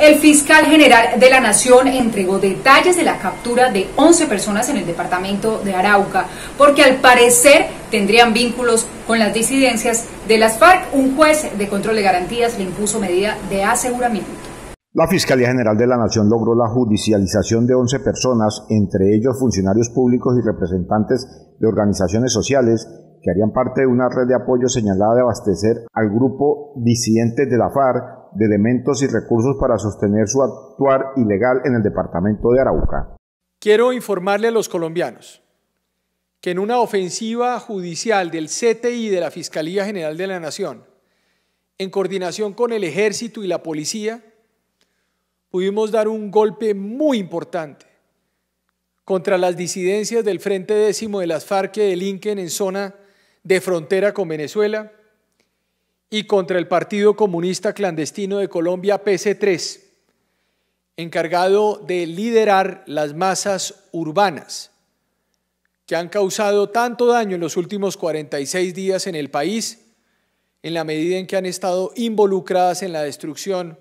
El fiscal general de la Nación entregó detalles de la captura de 11 personas en el departamento de Arauca, porque al parecer tendrían vínculos con las disidencias de las FARC. Un juez de control de garantías le impuso medida de aseguramiento. La Fiscalía General de la Nación logró la judicialización de 11 personas, entre ellos funcionarios públicos y representantes de organizaciones sociales, que harían parte de una red de apoyo señalada de abastecer al grupo disidente de la FARC de elementos y recursos para sostener su actuar ilegal en el departamento de Arauca. Quiero informarle a los colombianos que en una ofensiva judicial del CTI de la Fiscalía General de la Nación, en coordinación con el ejército y la policía, pudimos dar un golpe muy importante contra las disidencias del Frente Décimo de las FARC del delinquen en zona de frontera con Venezuela y contra el Partido Comunista Clandestino de Colombia, PC3, encargado de liderar las masas urbanas que han causado tanto daño en los últimos 46 días en el país, en la medida en que han estado involucradas en la destrucción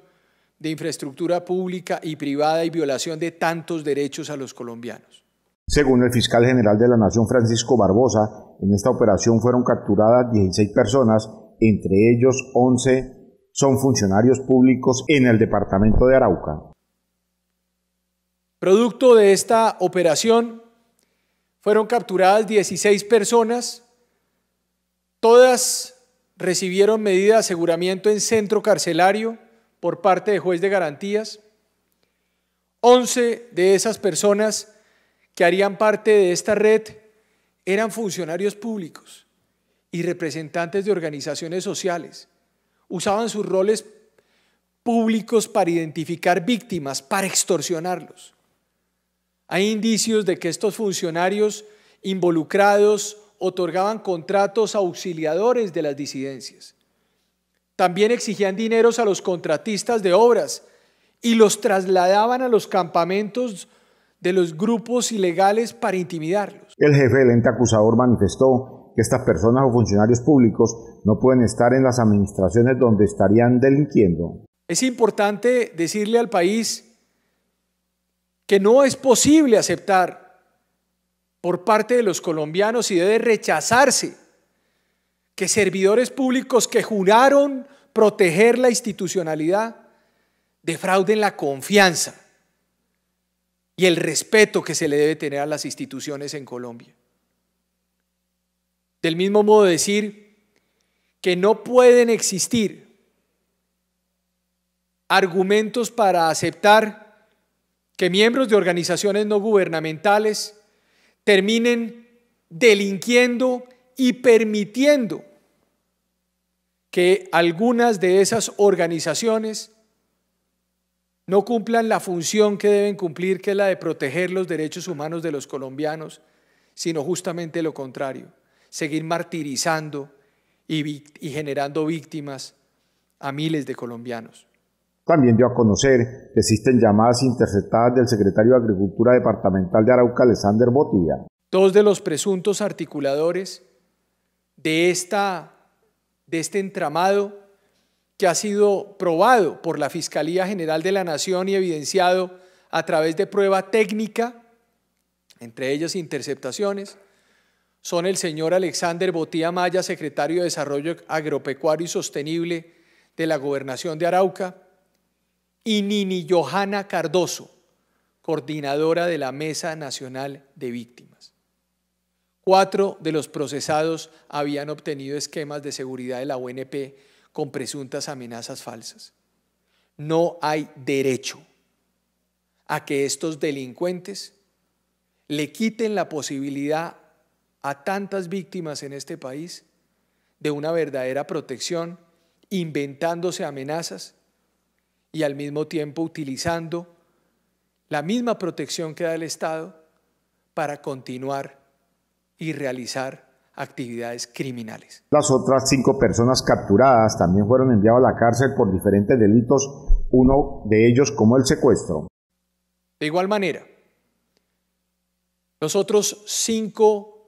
de infraestructura pública y privada y violación de tantos derechos a los colombianos. Según el fiscal general de la Nación, Francisco Barbosa, en esta operación fueron capturadas 16 personas entre ellos 11 son funcionarios públicos en el departamento de Arauca. Producto de esta operación fueron capturadas 16 personas, todas recibieron medida de aseguramiento en centro carcelario por parte de juez de garantías. 11 de esas personas que harían parte de esta red eran funcionarios públicos y representantes de organizaciones sociales usaban sus roles públicos para identificar víctimas, para extorsionarlos. Hay indicios de que estos funcionarios involucrados otorgaban contratos auxiliadores de las disidencias. También exigían dineros a los contratistas de obras y los trasladaban a los campamentos de los grupos ilegales para intimidarlos. El jefe del ente acusador manifestó que estas personas o funcionarios públicos no pueden estar en las administraciones donde estarían delinquiendo. Es importante decirle al país que no es posible aceptar por parte de los colombianos y debe rechazarse que servidores públicos que juraron proteger la institucionalidad defrauden la confianza y el respeto que se le debe tener a las instituciones en Colombia. Del mismo modo decir que no pueden existir argumentos para aceptar que miembros de organizaciones no gubernamentales terminen delinquiendo y permitiendo que algunas de esas organizaciones no cumplan la función que deben cumplir, que es la de proteger los derechos humanos de los colombianos, sino justamente lo contrario seguir martirizando y, generando víctimas a miles de colombianos. También dio a conocer que existen llamadas interceptadas del secretario de Agricultura Departamental de Arauca, Alexander Botía. Dos de los presuntos articuladores de, esta, de este entramado que ha sido probado por la Fiscalía General de la Nación y evidenciado a través de prueba técnica, entre ellas interceptaciones, son el señor Alexander Botía Maya, secretario de Desarrollo Agropecuario y Sostenible de la Gobernación de Arauca, y Nini Johanna Cardoso, coordinadora de la Mesa Nacional de Víctimas. Cuatro de los procesados habían obtenido esquemas de seguridad de la UNP con presuntas amenazas falsas. No hay derecho a que estos delincuentes le quiten la posibilidad a tantas víctimas en este país de una verdadera protección, inventándose amenazas y al mismo tiempo utilizando la misma protección que da el Estado para continuar y realizar actividades criminales. Las otras cinco personas capturadas también fueron enviadas a la cárcel por diferentes delitos, uno de ellos como el secuestro. De igual manera, los otros cinco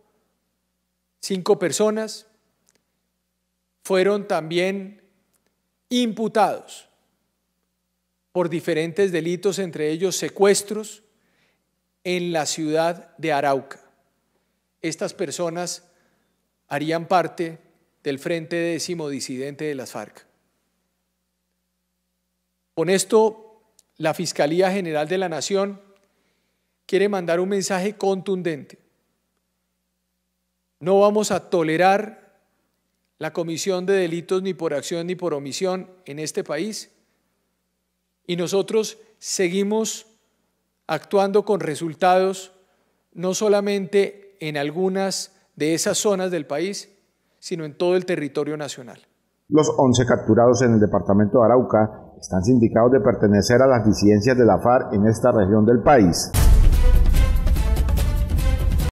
Cinco personas fueron también imputados por diferentes delitos, entre ellos secuestros, en la ciudad de Arauca. Estas personas harían parte del Frente Décimo Disidente de las FARC. Con esto, la Fiscalía General de la Nación quiere mandar un mensaje contundente no vamos a tolerar la comisión de delitos ni por acción ni por omisión en este país. Y nosotros seguimos actuando con resultados no solamente en algunas de esas zonas del país, sino en todo el territorio nacional. Los 11 capturados en el departamento de Arauca están sindicados de pertenecer a las disidencias de la FARC en esta región del país.